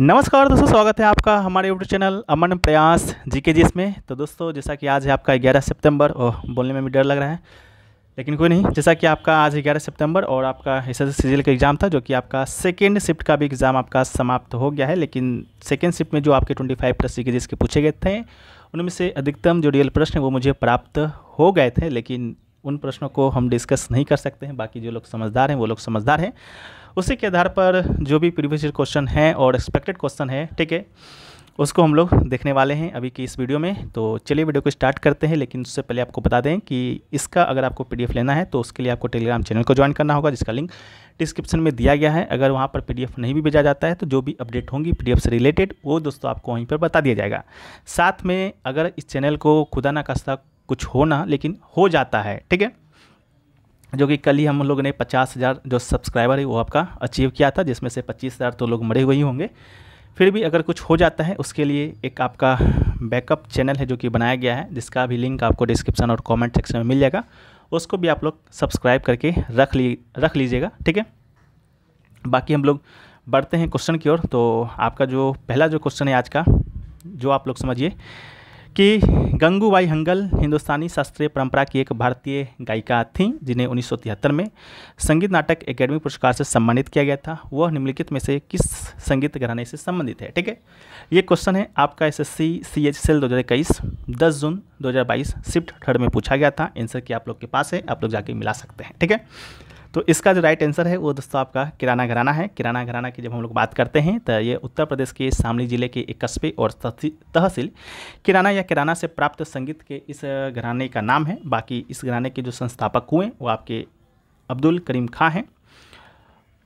नमस्कार दोस्तों स्वागत है आपका हमारे यूट्यूब चैनल अमन प्रयास जी के जी इसमें तो दोस्तों जैसा कि आज है आपका 11 सितंबर और बोलने में भी डर लग रहा है लेकिन कोई नहीं जैसा कि आपका आज 11 सितंबर और आपका एस एस सीजीएल का एग्ज़ाम था जो कि आपका सेकेंड शिफ्ट का भी एग्ज़ाम आपका समाप्त हो गया है लेकिन सेकेंड शिफ्ट में जो आपके फाइव प्लस सी के जिसके पूछे गए थे उनमें से अधिकतम जो रियल प्रश्न वो मुझे प्राप्त हो गए थे लेकिन उन प्रश्नों को हम डिस्कस नहीं कर सकते हैं बाकी जो लोग समझदार हैं वो लोग समझदार हैं उसी के आधार पर जो भी प्रीवियस ईयर क्वेश्चन है और एक्सपेक्टेड क्वेश्चन है ठीक है उसको हम लोग देखने वाले हैं अभी की इस वीडियो में तो चलिए वीडियो को स्टार्ट करते हैं लेकिन उससे पहले आपको बता दें कि इसका अगर आपको पीडीएफ लेना है तो उसके लिए आपको टेलीग्राम चैनल को ज्वाइन करना होगा जिसका लिंक डिस्क्रिप्शन में दिया गया है अगर वहाँ पर पीडीएफ नहीं भी भेजा जाता है तो जो भी अपडेट होंगी पी से रिलेटेड वो दोस्तों आपको वहीं पर बता दिया जाएगा साथ में अगर इस चैनल को खुदा ना खास्ता कुछ होना लेकिन हो जाता है ठीक है जो कि कल ही हम लोग ने पचास हज़ार जो सब्सक्राइबर है वो आपका अचीव किया था जिसमें से पच्चीस हज़ार तो लोग मरे हुए ही होंगे फिर भी अगर कुछ हो जाता है उसके लिए एक आपका बैकअप चैनल है जो कि बनाया गया है जिसका भी लिंक आपको डिस्क्रिप्शन और कमेंट सेक्शन में मिल जाएगा उसको भी आप लोग सब्सक्राइब करके रख ली रख लीजिएगा ठीक है बाकी हम लोग बढ़ते हैं क्वेश्चन की ओर तो आपका जो पहला जो क्वेश्चन है आज का जो आप लोग समझिए कि गंगूबाई हंगल हिंदुस्तानी शास्त्रीय परंपरा की एक भारतीय गायिका थीं जिन्हें उन्नीस में संगीत नाटक एकेडमी पुरस्कार से सम्मानित किया गया था वह निम्नलिखित में से किस संगीत घराने से संबंधित है ठीक है ये क्वेश्चन है आपका S S C C H SL दो हज़ार इक्कीस दस जून 2022 शिफ्ट थर्ड में पूछा गया था आंसर की आप लोग के पास है आप लोग जाके मिला सकते हैं ठीक है तो इसका जो राइट आंसर है वो दोस्तों आपका किराना घराना है किराना घराना की जब हम लोग बात करते हैं तो ये उत्तर प्रदेश के शामली जिले के एक कस्बे और तहसील किराना या किराना से प्राप्त संगीत के इस घराने का नाम है बाकी इस घराने के जो संस्थापक हुए वो आपके अब्दुल करीम खां हैं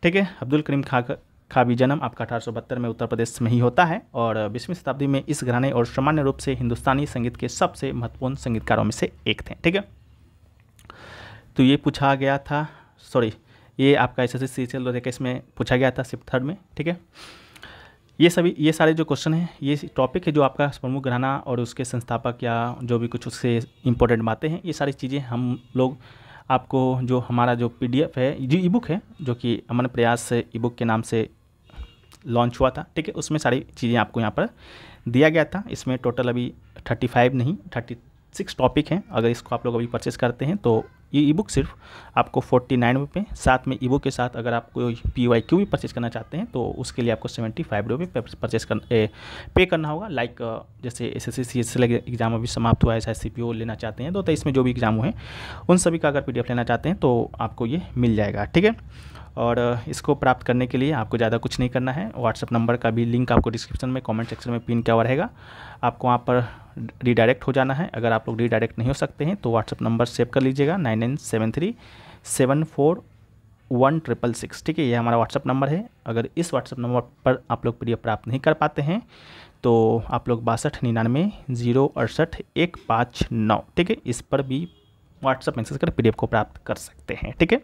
ठीक है अब्दुल करीम खां का खा भी जन्म आपका अठारह में उत्तर प्रदेश में ही होता है और बीसवीं शताब्दी में इस घराने और सामान्य रूप से हिंदुस्तानी संगीत के सबसे महत्वपूर्ण संगीतकारों में से एक थे ठीक है तो ये पूछा गया था सॉरी ये आपका S S C C L का इसमें पूछा गया था सिर्फ थर्ड में ठीक है ये सभी ये सारे जो क्वेश्चन हैं ये टॉपिक है जो आपका प्रमुख ग्रहणा और उसके संस्थापक या जो भी कुछ उससे इम्पोर्टेंट बातें हैं ये सारी चीज़ें हम लोग आपको जो हमारा जो पीडीएफ है जो ई बुक है जो कि अमन प्रयास से ई बुक के नाम से लॉन्च हुआ था ठीक है उसमें सारी चीज़ें आपको यहाँ पर दिया गया था इसमें टोटल अभी थर्टी फाइव नहीं थर्टी सिक्स टॉपिक हैं अगर इसको आप लोग अभी परचेस करते हैं तो ये ई बुक सिर्फ आपको फोर्टी नाइन रुपये साथ में ई बुक के साथ अगर आप कोई पी वाई क्यू भी परचेज़ करना चाहते हैं तो उसके लिए आपको सेवेंटी फाइव रुपये परचेज़ कर ए, पे करना होगा लाइक जैसे S S C C S exam अभी समाप्त हुआ है एस सी पी ओ लेना चाहते हैं तो, तो इसमें जो भी एग्ज़ाम हुए उन सभी का अगर पी डी एफ लेना चाहते हैं तो आपको ये मिल जाएगा ठीक है और इसको प्राप्त करने के लिए आपको ज़्यादा कुछ नहीं करना है व्हाट्सअप नंबर का भी लिंक आपको डिस्क्रिप्शन में कमेंट सेक्शन में पिन क्या हुआ रहेगा आपको वहाँ पर रीडायरेक्ट हो जाना है अगर आप लोग रीडायरेक्ट नहीं हो सकते हैं तो व्हाट्सअप नंबर सेव कर लीजिएगा nine nine seven three seven four one triple six ठीक है ये हमारा व्हाट्सअप नंबर है अगर इस व्हाट्सअप नंबर पर आप लोग प्रिय प्राप्त नहीं कर पाते हैं तो आप लोग बासठ निन्यानवे जीरो अड़सठ एक पाँच नौ ठीक है इस पर भी व्हाट्सअप मैसेज कर एफ को प्राप्त कर सकते हैं ठीक है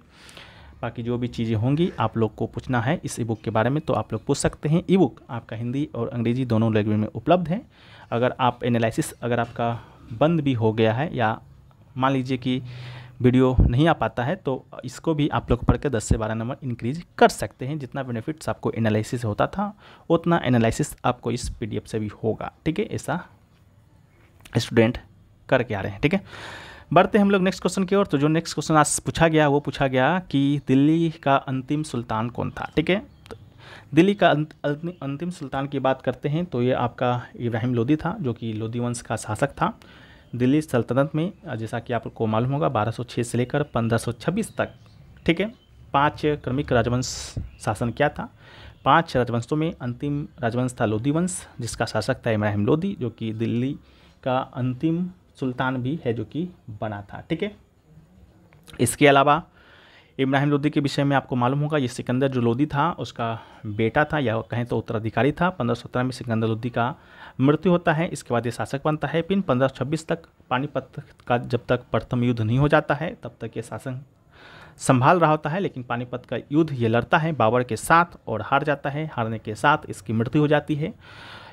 बाकी जो भी चीज़ें होंगी आप लोग को पूछना है इस ई बुक के बारे में तो आप लोग पूछ सकते हैं ई बुक आपका हिंदी और अंग्रेजी दोनों लैंग्वेज में उपलब्ध है अगर आप एनालिसिस अगर आपका बंद भी हो गया है या मान लीजिए कि वीडियो नहीं आ पाता है तो इसको भी आप लोग पढ़ के दस से बारह नंबर इंक्रीज कर सकते हैं जितना बेनिफिट्स आपको एनालिसिस होता था उतना एनालिसिस आपको इस पीडीएफ से भी होगा ठीक है ऐसा स्टूडेंट करके आ रहे हैं ठीक है बढ़ते हम लोग नेक्स्ट क्वेश्चन की ओर तो जो नेक्स्ट क्वेश्चन आज पूछा गया वो पूछा गया कि दिल्ली का अंतिम सुल्तान कौन था ठीक है तो दिल्ली का अंतिम सुल्तान की बात करते हैं तो ये आपका इब्राहिम लोदी था जो कि लोदी वंश का शासक था दिल्ली सल्तनत में जैसा कि आपको मालूम होगा 1206 से लेकर 1526 तक ठीक है पांच क्रमिक राजवंश शासन किया था पांच राजवंशों में अंतिम राजवंश था लोधी वंश जिसका शासक था इब्राहिम लोदी जो कि दिल्ली का अंतिम सुल्तान भी है जो कि बना था ठीक है इसके अलावा इब्राहिम लोदी के विषय में आपको मालूम होगा ये सिकंदर जो लोदी था उसका बेटा था या कहें तो उत्तराधिकारी था पंद्रह में सिकंदर लोदी का मृत्यु होता है इसके बाद ये शासक बनता है पिन पंद्रह तक पानीपत का जब तक प्रथम युद्ध नहीं हो जाता है तब तक ये शासन संभाल रहा होता है लेकिन पानीपत का युद्ध ये लड़ता है बाबर के साथ और हार जाता है हारने के साथ इसकी मृत्यु हो जाती है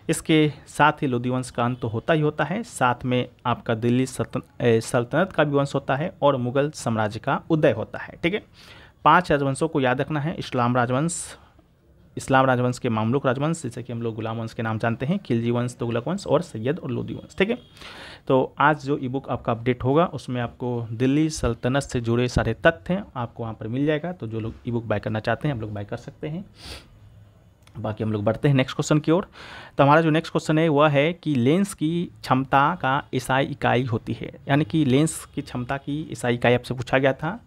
इसके साथ ही लोधी वंश का अंत तो होता ही होता है साथ में आपका दिल्ली सल्तनत का भी वंश होता है और मुगल साम्राज्य का उदय होता है ठीक है पांच राजवंशों को याद रखना है इस्लाम राजवंश इस्लाम राजवंश के मामलुक राजवंश जैसे कि हम लोग गुलाम वंश के नाम जानते हैं खिलजी वंश तुगलक वंश और सैयद और लोधी वंश ठीक है तो आज जो ई बुक आपका अपडेट होगा उसमें आपको दिल्ली सल्तनत से जुड़े सारे तथ्य आपको वहाँ पर मिल जाएगा तो जो लोग ई बुक बाय करना चाहते हैं हम लोग बाय कर सकते हैं बाकी हम लोग बढ़ते हैं नेक्स्ट क्वेश्चन की ओर तो हमारा जो नेक्स्ट क्वेश्चन है वह है कि लेंस की क्षमता का ईसाई इकाई होती है यानी कि लेंस की क्षमता की ईसाई इकाई आपसे पूछा गया था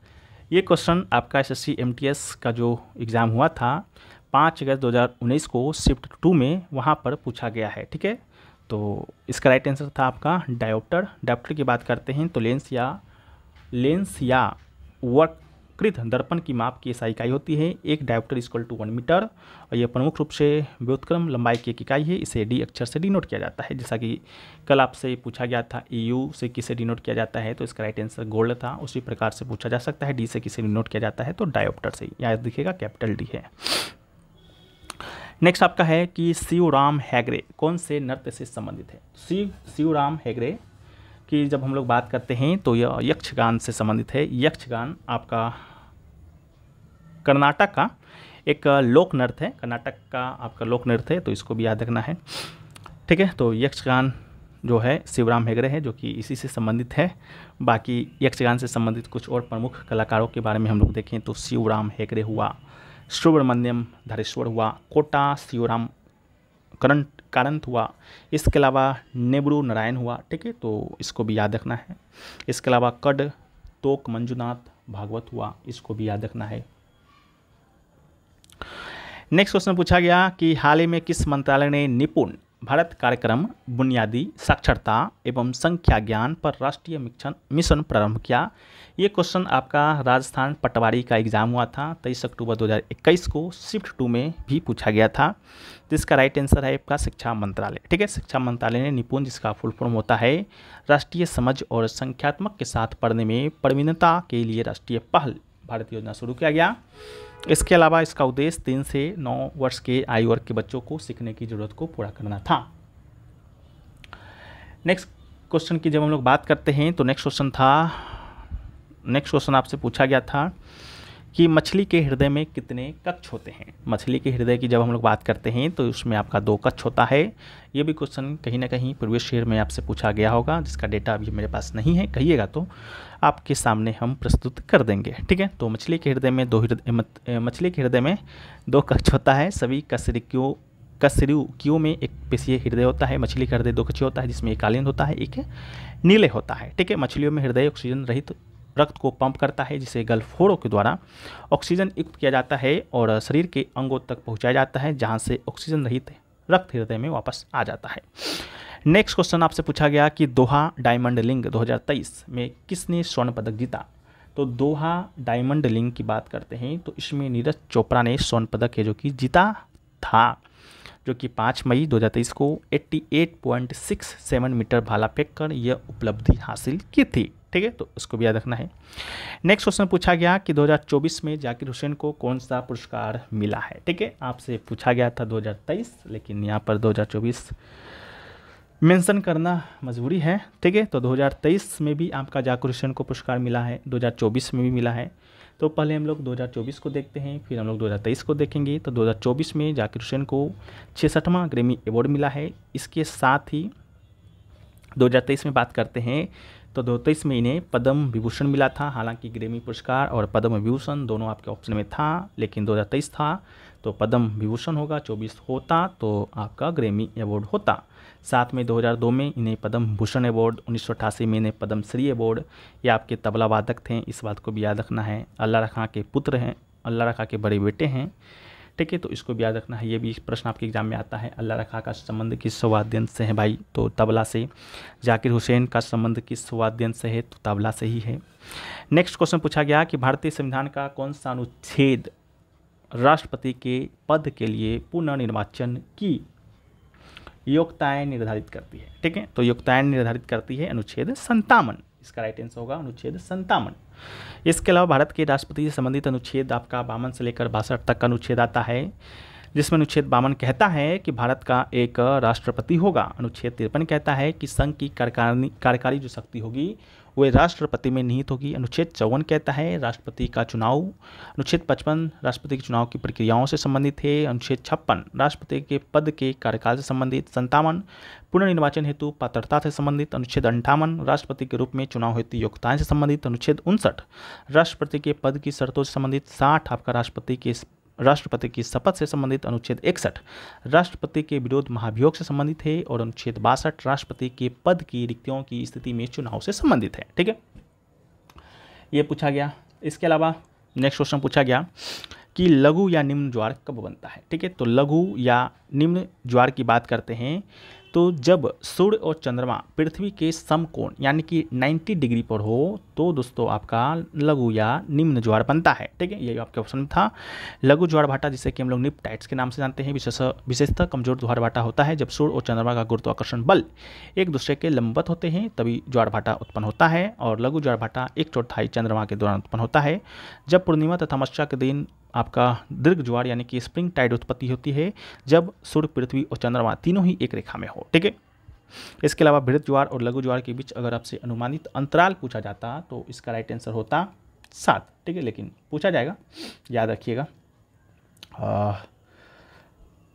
ये क्वेश्चन आपका एस एस का जो एग्ज़ाम हुआ था पाँच अगस्त 2019 को शिफ्ट टू में वहाँ पर पूछा गया है ठीक है तो इसका राइट आंसर था आपका डायोप्टर डायोप्टर की बात करते हैं तो लेंस या लेंस या वर्क कृत दर्पण की माप की ऐसा इकाई होती है एक dioptre equal to one metre और यह प्रमुख रूप से व्युतक्रम लंबाई की एक इकाई है इसे डी अक्षर से डिनोट किया जाता है जैसा कि कल आपसे पूछा गया था ई यू से किसे डिनोट किया जाता है तो इसका राइट आंसर गोल्ड था उसी प्रकार से पूछा जा सकता है डी से किसे डिनोट किया जाता है तो डायोप्टर से यहाँ दिखेगा कैपिटल डी है नेक्स्ट आपका है कि शिवराम हैगरे कौन से नृत्य से संबंधित है शिव शिवराम हैगरे की जब हम लोग बात करते हैं तो यह यक्षगान से संबंधित है यक्षगान आपका कर्नाटक का एक लोक नृत्य है कर्नाटक का आपका लोक नृत्य है तो इसको भी याद रखना है ठीक है तो यक्षगान जो है शिवराम हेगड़े हैं जो कि इसी से संबंधित है बाकी यक्षगान से संबंधित कुछ और प्रमुख कलाकारों के बारे में हम लोग देखें तो शिवराम हेगड़े हुआ सुब्रमण्यम धरेश्वर हुआ कोटा शिवराम करण कारंत हुआ इसके अलावा नेबरू नारायण हुआ ठीक है तो इसको भी याद रखना है इसके अलावा कड तोक मंजुनाथ भागवत हुआ इसको भी याद रखना है नेक्स्ट क्वेश्चन पूछा गया कि हाल ही में किस मंत्रालय ने निपुण भारत कार्यक्रम बुनियादी साक्षरता एवं संख्या ज्ञान पर राष्ट्रीय मिशन मिशन प्रारंभ किया ये क्वेश्चन आपका राजस्थान पटवारी का एग्ज़ाम हुआ था तेईस अक्टूबर 2021 को शिफ्ट टू में भी पूछा गया था जिसका राइट आंसर है आपका शिक्षा मंत्रालय ठीक है शिक्षा मंत्रालय ने निपुण जिसका फुल फॉर्म होता है राष्ट्रीय समझ और संख्यात्मक के साथ पढ़ने में प्रवीणता के लिए राष्ट्रीय पहल भारत योजना शुरू किया गया इसके अलावा इसका उद्देश्य तीन से नौ वर्ष के आयु वर्ग के बच्चों को सीखने की ज़रूरत को पूरा करना था नेक्स्ट क्वेश्चन की जब हम लोग बात करते हैं तो नेक्स्ट क्वेश्चन था नेक्स्ट क्वेश्चन आपसे पूछा गया था कि मछली के हृदय में कितने कक्ष होते हैं मछली के हृदय की जब हम लोग बात करते हैं तो उसमें आपका दो कक्ष होता है ये भी क्वेश्चन कहीं ना कहीं प्रीवियस ईयर में आपसे पूछा गया होगा जिसका डेटा अभी मेरे पास नहीं है कहिएगा तो आपके सामने हम प्रस्तुत कर देंगे ठीक है तो मछली के हृदय में दो हृदय मछली के हृदय में दो कक्ष होता है सभी कसरिक्यों कसरू क्यों में एक पेशीय हृदय होता है मछली का हृदय दो कच्ची होता है जिसमें एक कालीन होता है एक नीले होता है ठीक है मछलियों में हृदय ऑक्सीजन रहित रक्त को पंप करता है जिसे गलफोड़ों के द्वारा ऑक्सीजन युक्त किया जाता है और शरीर के अंगों तक पहुँचाया जाता है जहाँ से ऑक्सीजन रहित रक्त हृदय में वापस आ जाता है नेक्स्ट क्वेश्चन आपसे पूछा गया कि दोहा डायमंड लिंग दो में किसने स्वर्ण पदक जीता तो दोहा डायमंड लिंग की बात करते हैं तो इसमें नीरज चोपड़ा ने स्वर्ण पदक है जो कि जीता था जो कि 5 मई 2023 को 88.67 मीटर भाला फेंक कर यह उपलब्धि हासिल की थी ठीक है तो इसको भी याद रखना है नेक्स्ट क्वेश्चन पूछा गया कि 2024 में जाकिर हुसैन को कौन सा पुरस्कार मिला है ठीक है आपसे पूछा गया था 2023 लेकिन यहाँ पर 2024 मेंशन करना मजबूरी है ठीक है तो 2023 में भी आपका जाकिर हुसैन को पुरस्कार मिला है दो में भी मिला है तो पहले हम लोग 2024 को देखते हैं फिर हम लोग 2023 को देखेंगे तो 2024 में जाकिर हुसैन को छसठवा ग्रेमी अवार्ड मिला है इसके साथ ही 2023 में बात करते हैं तो दो तेईस में इन्हें पद्म विभूषण मिला था हालांकि ग्रेमी पुरस्कार और पद्म विभूषण दोनों आपके ऑप्शन में था लेकिन 2023 था तो पद्म विभूषण होगा 24 होता तो आपका ग्रेमी अवार्ड होता साथ में 2002 में इन्हें पद्म भूषण अवार्ड उन्नीस में इन्हें पद्मश्री अवार्ड ये आपके तबला वादक थे इस बात को भी याद रखना है अल्लाह रखा के पुत्र हैं अल्लाह रखा के बड़े बेटे हैं ठीक है तो इसको भी याद रखना है ये भी प्रश्न आपके एग्जाम में आता है अल्लाह रखा का संबंध किस वाद्यंत से है भाई तो तबला से जाकिर हुसैन का संबंध किस वाद्यंत से है तो तबला से ही है नेक्स्ट क्वेश्चन पूछा गया कि भारतीय संविधान का कौन सा अनुच्छेद राष्ट्रपति के पद के लिए पुनर्निर्वाचन की योग्यताएँ निर्धारित करती है ठीक है तो योग्यताएँ निर्धारित करती है अनुच्छेद संतावन इसका राइट आंसर होगा अनुच्छेद संतावन इसके अलावा भारत के राष्ट्रपति से संबंधित अनुच्छेद आपका बावन से लेकर बासठ तक का अनुच्छेद आता है जिसमें अनुच्छेद बावन कहता है कि भारत का एक राष्ट्रपति होगा अनुच्छेद तिरपन कहता है कि संघ की कार्यकारिणी कार्यकारी जो शक्ति होगी वे राष्ट्रपति में निहित होगी अनुच्छेद चौवन कहता है राष्ट्रपति का चुनाव अनुच्छेद पचपन राष्ट्रपति के चुनाव की प्रक्रियाओं से संबंधित है अनुच्छेद छप्पन राष्ट्रपति के पद के कार्यकाल से संबंधित संतावन पुनर्निर्वाचन हेतु पात्रता से संबंधित अनुच्छेद अंठावन राष्ट्रपति के रूप में चुनाव हेतु योग्यताएं से संबंधित अनुच्छेद उनसठ राष्ट्रपति के पद की शर्तों से संबंधित साठ आपका राष्ट्रपति के राष्ट्रपति की शपथ से संबंधित अनुच्छेद इकसठ राष्ट्रपति के विरोध महाभियोग से संबंधित है और अनुच्छेद बासठ राष्ट्रपति के पद की रिक्तियों की स्थिति में चुनाव से संबंधित है ठीक है ये पूछा गया इसके अलावा नेक्स्ट क्वेश्चन पूछा गया कि लघु या निम्न ज्वार कब बनता है ठीक है तो लघु या निम्न ज्वार की बात करते हैं तो जब सूर्य और चंद्रमा पृथ्वी के समकोण यानी कि 90 डिग्री पर हो तो दोस्तों आपका लघु या निम्न ज्वार बनता है ठीक है यही आपके ऑप्शन था लघु ज्वार भाटा जिसे कि हम लोग निपटाइट्स के नाम से जानते हैं विशेष विशेषतः कमजोर ज्वार भाटा होता है जब सूर्य और चंद्रमा का गुरुत्वाकर्षण बल एक दूसरे के लंबत होते हैं तभी ज्वार भाटा उत्पन्न होता है और लघु ज्वार भाटा एक चौथाई चंद्रमा के दौरान उत्पन्न होता है जब पूर्णिमा तथा मस्या के दिन आपका दीर्घ ज्वार यानी कि स्प्रिंग टाइड उत्पत्ति होती है जब सूर्य पृथ्वी और चंद्रमा तीनों ही एक रेखा में हो ठीक है इसके अलावा भृत ज्वार और लघु ज्वार के बीच अगर आपसे अनुमानित अंतराल पूछा जाता तो इसका राइट आंसर होता सात ठीक है लेकिन पूछा जाएगा याद रखिएगा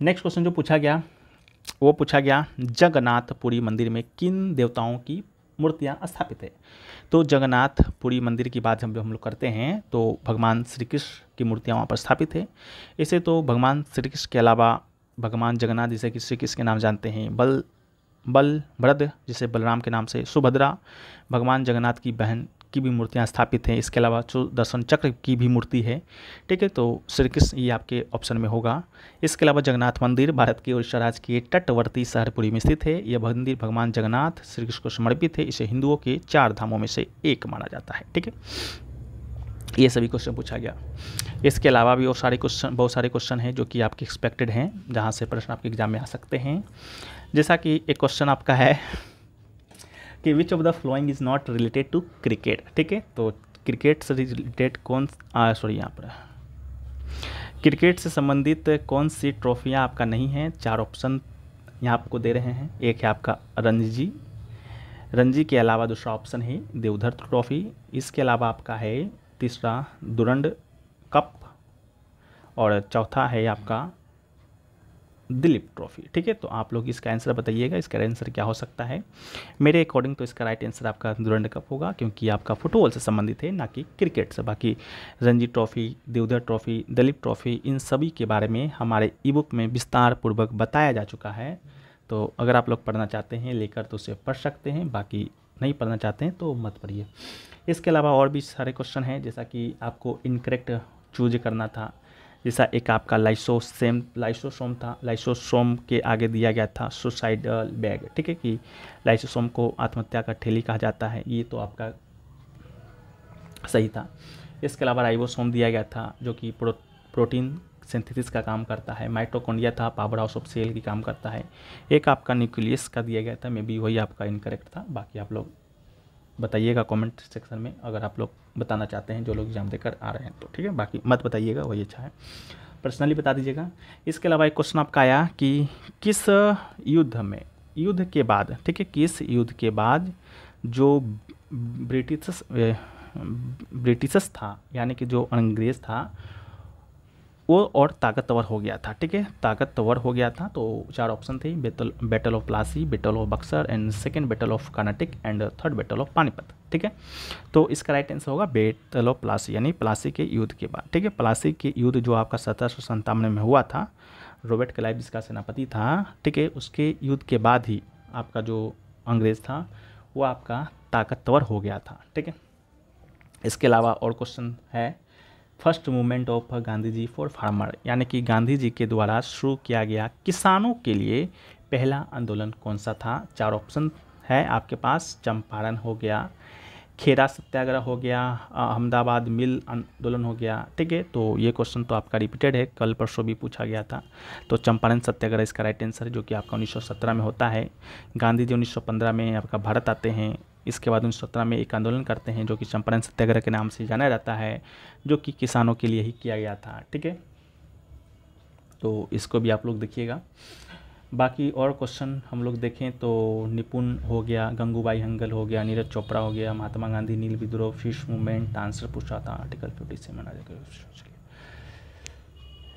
नेक्स्ट क्वेश्चन जो पूछा गया वो पूछा गया जगन्नाथपुरी मंदिर में किन देवताओं की मूर्तियाँ स्थापित है तो जगन्नाथ पुरी मंदिर की बात हम हम लोग करते हैं तो भगवान श्री कृष्ण की मूर्तियाँ वहाँ पर स्थापित है इसे तो भगवान श्री कृष्ण के अलावा भगवान जगन्नाथ जिसे कि श्री कृष्ण के नाम जानते हैं बल बल भरद जिसे बलराम के नाम से सुभद्रा भगवान जगन्नाथ की बहन की भी मूर्तियाँ स्थापित हैं इसके अलावा जो दर्शन चक्र की भी मूर्ति है ठीक है तो श्री कृष्ण ये आपके ऑप्शन में होगा इसके अलावा जगन्नाथ मंदिर भारत के उड़ीसा राज्य के तटवर्ती शहरपुरी में स्थित है यह मंदिर भगवान जगन्नाथ श्री कृष्ण को समर्पित है इसे हिंदुओं के चार धामों में से एक माना जाता है ठीक है ये सभी क्वेश्चन पूछा गया इसके अलावा भी और सारे क्वेश्चन बहुत सारे क्वेश्चन हैं जो कि आपके एक्सपेक्टेड हैं जहाँ से प्रश्न आपके एग्जाम में आ सकते हैं जैसा कि एक क्वेश्चन आपका है कि which of the following is not related to cricket ठीक है तो क्रिकेट से रिलेटेड कौन सॉरी यहाँ पर क्रिकेट से संबंधित कौन सी ट्रॉफियाँ आपका नहीं हैं चार ऑप्शन यहाँ आपको दे रहे हैं एक है आपका रणजी रणजी के अलावा दूसरा ऑप्शन है देवधर ट्रॉफी इसके अलावा आपका है तीसरा दुरंड कप और चौथा है आपका दिलीप ट्रॉफी ठीक है तो आप लोग इसका आंसर बताइएगा इसका आंसर क्या हो सकता है मेरे अकॉर्डिंग तो इसका राइट आंसर आपका दुरंड कप होगा क्योंकि आपका फुटबॉल से संबंधित है ना कि क्रिकेट से बाकी Ranji trophy Deodhar trophy Duleep trophy इन सभी के बारे में हमारे ई बुक में विस्तार पूर्वक बताया जा चुका है तो अगर आप लोग पढ़ना चाहते हैं लेकर तो उसे पढ़ सकते हैं बाकी नहीं पढ़ना चाहते हैं तो मत पढ़िए इसके अलावा और भी सारे क्वेश्चन हैं जैसा कि आपको इनकरेक्ट चूज करना था जैसा एक आपका लाइसोसेम लाइसोसोम था लाइसोसोम के आगे दिया गया था सुसाइडल बैग ठीक है कि लाइसोसोम को आत्महत्या का ठेली कहा जाता है ये तो आपका सही था इसके अलावा राइबोसोम दिया गया था जो कि प्रो, प्रोटीन सिंथेसिस का काम करता है माइट्रोकोंडिया था पावर हाउस ऑफ सेल की काम करता है एक आपका न्यूक्लियस का दिया गया था मे बी वही आपका इनकरेक्ट था बाकी आप लोग बताइएगा कमेंट सेक्शन में अगर आप लोग बताना चाहते हैं जो लोग एग्जाम देकर आ रहे हैं तो ठीक है बाकी मत बताइएगा वही अच्छा है पर्सनली बता दीजिएगा इसके अलावा एक क्वेश्चन आपका आया कि किस युद्ध में युद्ध के बाद ठीक है किस युद्ध के बाद जो ब्रिटिशस ब्रिटिशस था यानी कि जो अंग्रेज़ था वो और ताकतवर हो गया था ठीक है ताकतवर हो गया था तो चार ऑप्शन थे battle battle of Plassey battle of Buxar and second battle of Carnatic and third battle of Panipat ठीक है तो इसका राइट आंसर होगा बेटल ऑफ प्लासी यानी प्लासी के युद्ध के बाद ठीक है प्लासी के युद्ध जो आपका सत्रह में हुआ था रॉबर्ट क्लाइव जिसका सेनापति था ठीक है उसके युद्ध के बाद ही आपका जो अंग्रेज़ था वो आपका ताकतवर हो गया था ठीक है इसके अलावा और क्वेश्चन है first movement of Gandhi ji for farmer यानी कि गांधी जी के द्वारा शुरू किया गया किसानों के लिए पहला आंदोलन कौन सा था चार ऑप्शन है आपके पास चंपारण हो गया खेरा सत्याग्रह हो गया अहमदाबाद मिल आंदोलन हो गया ठीक है तो ये क्वेश्चन तो आपका रिपीटेड है कल परसों भी पूछा गया था तो चंपारण सत्याग्रह इसका राइट आंसर है जो कि आपका 1917 में होता है गांधी जी 1915 में आपका भारत आते हैं इसके बाद उन्नीस में एक आंदोलन करते हैं जो कि चंपारण सत्याग्रह के नाम से जाना जाता है जो कि किसानों के लिए ही किया गया था ठीक है तो इसको भी आप लोग देखिएगा बाकी और क्वेश्चन हम लोग देखें तो निपुण हो गया गंगूबाई हंगल हो गया नीरज चोपड़ा हो गया महात्मा गांधी नील विद्रोह फिश मूवमेंट आंसर पूछा था आर्टिकल फिफ्टी सेवन चलिए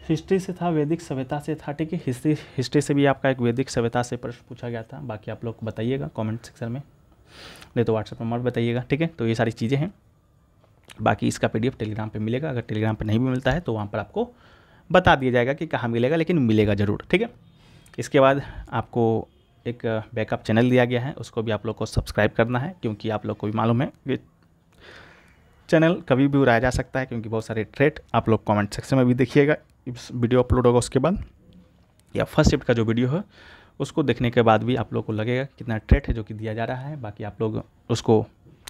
हिस्ट्री से था वैदिक सभ्यता से था ठीक है हिस्ट्री हिस्ट्री से भी आपका एक वैदिक सभ्यता से प्रश्न पूछा गया था बाकी आप लोग बताइएगा कमेंट सेक्शन में नहीं तो व्हाट्सएप नंबर बताइएगा ठीक है तो ये सारी चीज़ें हैं बाकी इसका पीडीएफ टेलीग्राम पे मिलेगा अगर टेलीग्राम पे नहीं भी मिलता है तो वहाँ पर आपको बता दिया जाएगा कि कहाँ मिलेगा लेकिन मिलेगा ज़रूर ठीक है इसके बाद आपको एक बैकअप चैनल दिया गया है उसको भी आप लोग को सब्सक्राइब करना है क्योंकि आप लोग को भी मालूम है कि चैनल कभी भी उड़ाया जा सकता है क्योंकि बहुत सारे ट्रेड आप लोग कमेंट सेक्शन में भी देखिएगा इस वीडियो अपलोड होगा उसके बाद या फर्स्ट शिफ्ट का जो वीडियो है उसको देखने के बाद भी आप लोग को लगेगा कितना ट्रेड है जो कि दिया जा रहा है बाकी आप लोग उसको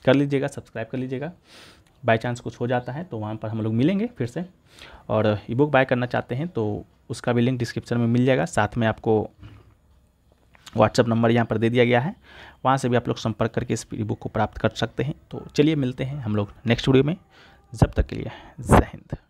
कर लीजिएगा सब्सक्राइब कर लीजिएगा बाई चांस कुछ हो जाता है तो वहाँ पर हम लोग मिलेंगे फिर से और ई बुक बाय करना चाहते हैं तो उसका भी लिंक डिस्क्रिप्शन में मिल जाएगा साथ में आपको व्हाट्सअप नंबर यहाँ पर दे दिया गया है वहाँ से भी आप लोग संपर्क करके इस ई बुक को प्राप्त कर सकते हैं तो चलिए मिलते हैं हम लोग नेक्स्ट वीडियो में जब तक के लिए जय हिंद